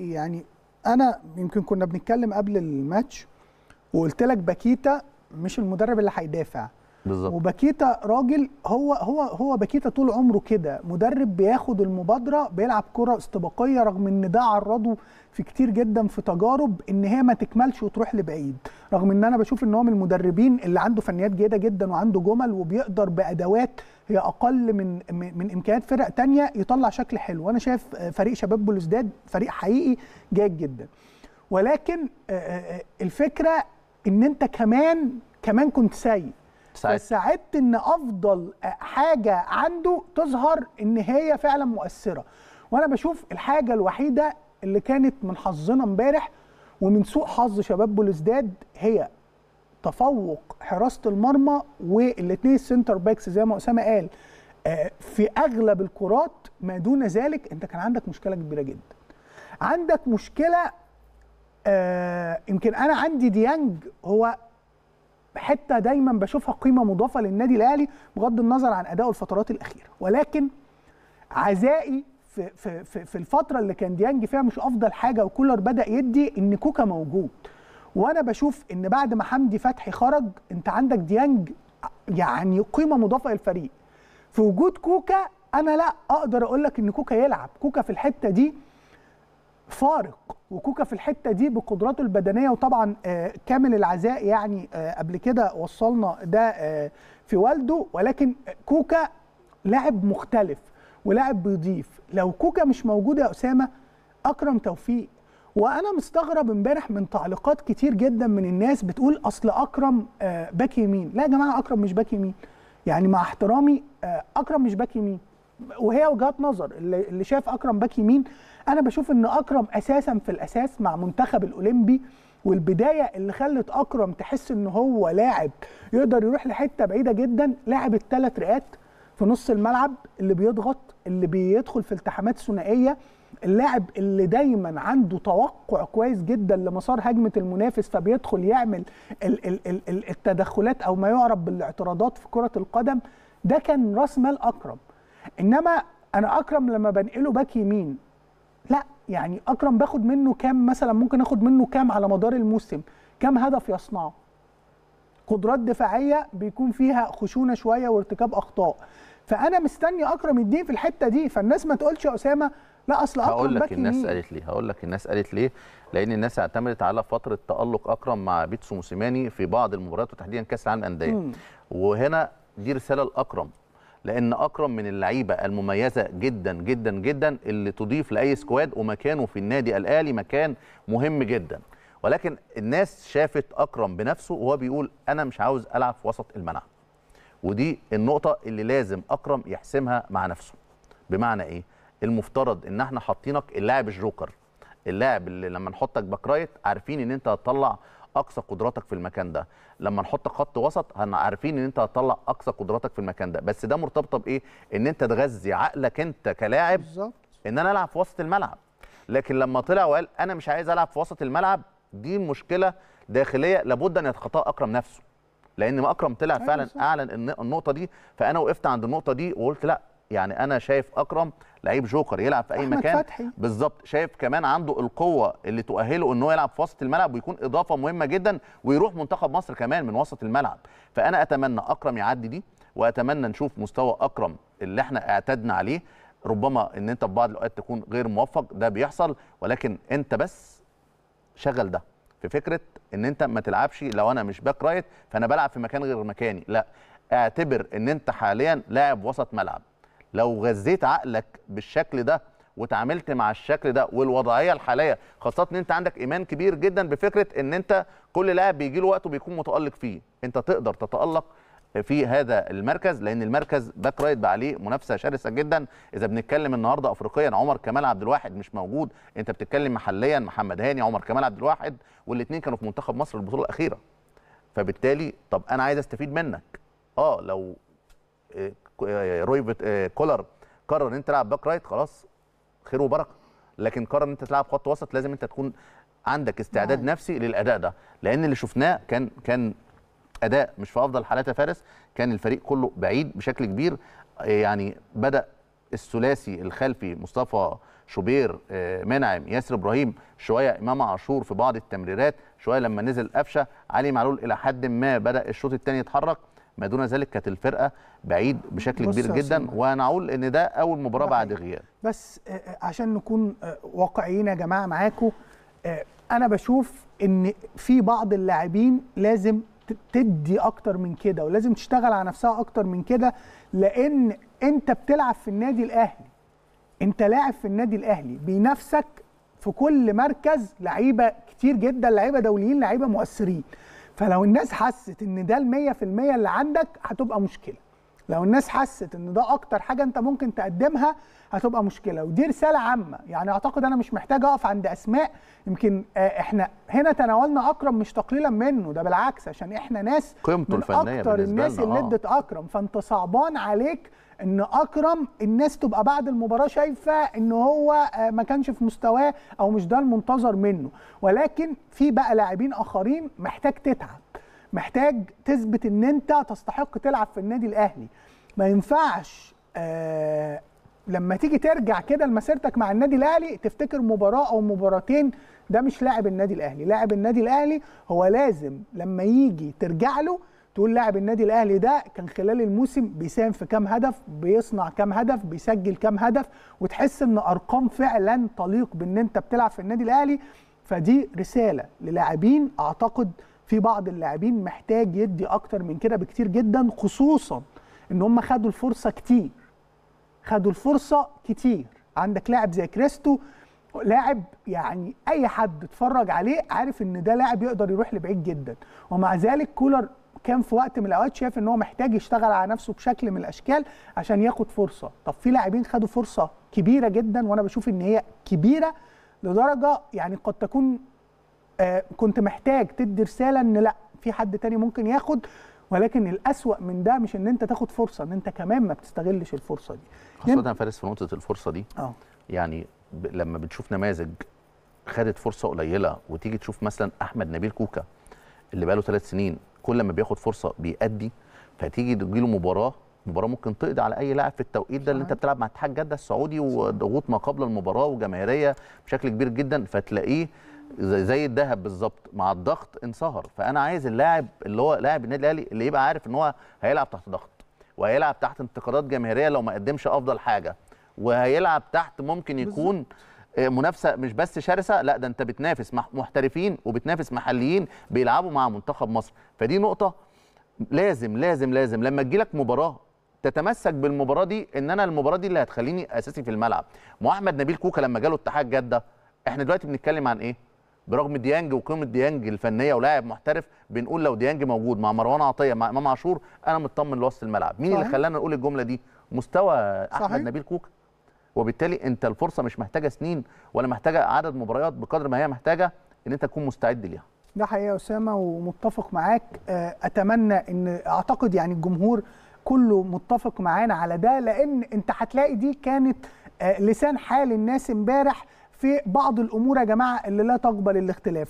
يعني انا يمكن كنا بنتكلم قبل الماتش وقلت لك باكيتا مش المدرب اللي هيدافع بالظبط وباكيتا راجل هو هو هو باكيتا طول عمره كده مدرب بياخد المبادره بيلعب كره استباقيه رغم ان ده عرضه في كتير جدا في تجارب ان هي ما تكملش وتروح لبعيد رغم ان انا بشوف ان هو من المدربين اللي عنده فنيات جيده جدا وعنده جمل وبيقدر بادوات هي اقل من من امكانيات فرق تانية يطلع شكل حلو وانا شايف فريق شباب بلوزداد فريق حقيقي جيد جدا ولكن الفكره ان انت كمان كمان كنت سيء بس فساعدت ان افضل حاجه عنده تظهر ان هي فعلا مؤثره وانا بشوف الحاجه الوحيده اللي كانت من حظنا امبارح ومن سوء حظ شباب بولزداد هي تفوق حراسه المرمى والاثنين السنتر باكس زي ما اسامه قال آه، في اغلب الكرات ما دون ذلك انت كان عندك مشكله كبيره جدا عندك مشكله آه، يمكن انا عندي ديانج هو حته دايما بشوفها قيمه مضافه للنادي الاهلي بغض النظر عن اداؤه الفترات الاخيره ولكن عزائي في في في, في الفتره اللي كان ديانج فيها مش افضل حاجه وكولر بدا يدي ان كوكا موجود وانا بشوف ان بعد ما حمدي فتحي خرج انت عندك ديانج يعني قيمه مضافه للفريق في وجود كوكا انا لا اقدر اقول لك ان كوكا يلعب كوكا في الحته دي فارق وكوكا في الحته دي بقدراته البدنيه وطبعا آه، كامل العزاء يعني آه، قبل كده وصلنا ده آه، في والده ولكن كوكا لاعب مختلف ولاعب بيضيف لو كوكا مش موجود يا اسامه اكرم توفيق وانا مستغرب امبارح من تعليقات كتير جدا من الناس بتقول اصل اكرم باك يمين لا يا جماعه اكرم مش باك يمين يعني مع احترامي اكرم مش باك يمين وهي وجهات نظر اللي شاف اكرم باك يمين انا بشوف ان اكرم اساسا في الاساس مع منتخب الاولمبي والبدايه اللي خلت اكرم تحس ان هو لاعب يقدر يروح لحته بعيده جدا لاعب الثلاث رئات في نص الملعب اللي بيضغط اللي بيدخل في التحامات ثنائيه اللاعب اللي دايما عنده توقع كويس جدا لمسار هجمه المنافس فبيدخل يعمل التدخلات او ما يعرف بالاعتراضات في كره القدم ده كان راس مال اكرم انما انا اكرم لما بنقله باك يمين لا يعني اكرم باخد منه كام مثلا ممكن اخد منه كام على مدار الموسم كام هدف يصنعه قدرات دفاعيه بيكون فيها خشونه شويه وارتكاب اخطاء فانا مستني اكرم يدين في الحته دي فالناس ما تقولش يا اسامه لا اصل اكرم هقول لك الناس مين. قالت ليه هقول لك الناس قالت ليه لان الناس اعتمدت على فتره تالق اكرم مع بيتسو موسيماني في بعض المباريات وتحديدا كاس العالم للانديه وهنا دي رساله لاكرم لان اكرم من اللعيبه المميزه جدا جدا جدا اللي تضيف لاي سكواد ومكانه في النادي الاهلي مكان مهم جدا ولكن الناس شافت اكرم بنفسه وهو بيقول انا مش عاوز العب في وسط الملعب ودي النقطه اللي لازم اكرم يحسمها مع نفسه بمعنى ايه المفترض ان احنا حاطينك اللاعب الجوكر اللاعب اللي لما نحطك باك رايت عارفين ان انت هتطلع اقصى قدراتك في المكان ده لما نحط خط وسط عارفين ان انت هتطلع اقصى قدراتك في المكان ده بس ده مرتبطه بايه ان انت تغذي عقلك انت كلاعب بالظبط ان انا العب في وسط الملعب لكن لما طلع وقال انا مش عايز العب في وسط الملعب دي مشكله داخليه لابد ان يتخطاها اكرم نفسه لان ما اكرم طلع أيوة فعلا اعلن النقطه دي فانا وقفت عند النقطه دي وقلت لا يعني انا شايف اكرم لعيب جوكر يلعب في اي مكان بالظبط شايف كمان عنده القوه اللي تؤهله ان هو يلعب في وسط الملعب ويكون اضافه مهمه جدا ويروح منتخب مصر كمان من وسط الملعب فانا اتمنى اكرم يعدي دي واتمنى نشوف مستوى اكرم اللي احنا اعتدنا عليه ربما ان انت في بعض الاوقات تكون غير موفق ده بيحصل ولكن انت بس شغل ده في فكره ان انت ما تلعبش لو انا مش باك رايت فانا بلعب في مكان غير مكاني لا اعتبر ان انت حاليا لاعب وسط ملعب لو غذيت عقلك بالشكل ده وتعاملت مع الشكل ده والوضعيه الحاليه خاصه ان انت عندك ايمان كبير جدا بفكره ان انت كل لاعب بيجي له وقته بيكون متالق فيه انت تقدر تتالق في هذا المركز لان المركز باك رايت بقى عليه منافسه شرسه جدا اذا بنتكلم النهارده افريقيا عمر كمال عبد الواحد مش موجود انت بتتكلم محليا محمد هاني عمر كمال عبد الواحد والاثنين كانوا في منتخب مصر البطوله الاخيره فبالتالي طب انا عايز استفيد منك اه لو روي آه، كولر قرر ان انت تلعب باك رايت خلاص خير وبركه لكن قرر ان انت تلعب خط وسط لازم انت تكون عندك استعداد نعم. نفسي للاداء ده لان اللي شفناه كان كان اداء مش في افضل حالات يا فارس كان الفريق كله بعيد بشكل كبير يعني بدا الثلاثي الخلفي مصطفى شوبير آه، منعم ياسر ابراهيم شويه امام عاشور في بعض التمريرات شويه لما نزل قفشه علي معلول الى حد ما بدا الشوط الثاني يتحرك ما دون ذلك كانت الفرقه بعيد بشكل كبير جدا وانا اقول ان ده اول مباراه بعد غياب بس آه، آه، عشان نكون آه، واقعيين يا جماعه معاكم انا بشوف ان في بعض اللاعبين لازم تدي اكتر من كده ولازم تشتغل على نفسها اكتر من كده لان انت بتلعب في النادي الاهلي انت لاعب في النادي الاهلي بنفسك في كل مركز لعيبه كتير جدا لعيبه دوليين لعيبه مؤثرين فلو الناس حست ان ده ال 100% اللي عندك هتبقى مشكله لو الناس حست ان ده اكتر حاجه انت ممكن تقدمها هتبقى مشكله ودي رساله عامه يعني اعتقد انا مش محتاج اقف عند اسماء يمكن آه، احنا هنا تناولنا اكرم مش تقليلا منه ده بالعكس عشان احنا ناس قيمته الفنيه اكتر الناس اللي آه. ادت اكرم فانت صعبان عليك ان اكرم الناس تبقى بعد المباراه شايفه ان هو آه، ما كانش في مستواه او مش ده المنتظر منه ولكن في بقى لاعبين اخرين محتاج تتعب محتاج تثبت ان انت تستحق تلعب في النادي الاهلي ما ينفعش آه لما تيجي ترجع كده لمسيرتك مع النادي الاهلي تفتكر مباراه او مباراتين ده مش لاعب النادي الاهلي لاعب النادي الاهلي هو لازم لما يجي ترجع له تقول لاعب النادي الاهلي ده كان خلال الموسم بيساهم في كام هدف بيصنع كام هدف بيسجل كام هدف وتحس ان ارقام فعلا تليق بان انت بتلعب في النادي الاهلي فدي رساله للاعبين اعتقد في بعض اللاعبين محتاج يدي اكتر من كده بكتير جدا خصوصا ان هم خدوا الفرصه كتير خدوا الفرصه كتير عندك لاعب زي كريستو لاعب يعني اي حد اتفرج عليه عارف ان ده لاعب يقدر يروح لبعيد جدا ومع ذلك كولر كان في وقت من الاوقات شايف ان هو محتاج يشتغل على نفسه بشكل من الاشكال عشان ياخد فرصه طب في لاعبين خدوا فرصه كبيره جدا وانا بشوف ان هي كبيره لدرجه يعني قد تكون آه، كنت محتاج تدي رساله ان لا في حد تاني ممكن ياخد ولكن الأسوأ من ده مش ان انت تاخد فرصه ان انت كمان ما بتستغلش الفرصه دي خاصه يم... فارس في نقطه الفرصه دي اه يعني ب... لما بتشوف نماذج خدت فرصه قليله وتيجي تشوف مثلا احمد نبيل كوكا اللي بقاله ثلاث سنين كل ما بياخد فرصه بيأدي فتيجي تجيله مباراه مباراه ممكن تقضي على اي لاعب في التوقيت ده اللي انت بتلعب مع اتحاد جده السعودي وضغوط ما قبل المباراه وجماهيريه بشكل كبير جدا فتلاقيه زي الذهب بالظبط مع الضغط انصهر فانا عايز اللاعب اللي هو لاعب النادي الاهلي اللي يبقى عارف ان هو هيلعب تحت ضغط وهيلعب تحت انتقادات جماهيريه لو ما قدمش افضل حاجه وهيلعب تحت ممكن يكون آه، منافسه مش بس شرسه لا ده انت بتنافس محترفين وبتنافس محليين بيلعبوا مع منتخب مصر فدي نقطه لازم لازم لازم لما تجيلك مباراه تتمسك بالمباراه دي ان انا المباراه دي اللي هتخليني اساسي في الملعب محمد احمد نبيل كوكا لما جاله اتحاد جده احنا دلوقتي بنتكلم عن ايه برغم ديانج وقيمه ديانج الفنيه ولاعب محترف بنقول لو ديانج موجود مع مروان عطيه مع امام عاشور انا مطمن لوسط الملعب مين صحيح. اللي خلانا نقول الجمله دي مستوى احمد صحيح. نبيل كوكا وبالتالي انت الفرصه مش محتاجه سنين ولا محتاجه عدد مباريات بقدر ما هي محتاجه ان انت تكون مستعد ليها ده حقيقه اسامه ومتفق معاك آه، اتمنى ان اعتقد يعني الجمهور كله متفق معانا على ده لان انت هتلاقي دي كانت آه، لسان حال الناس امبارح في بعض الامور يا جماعه اللي لا تقبل الاختلاف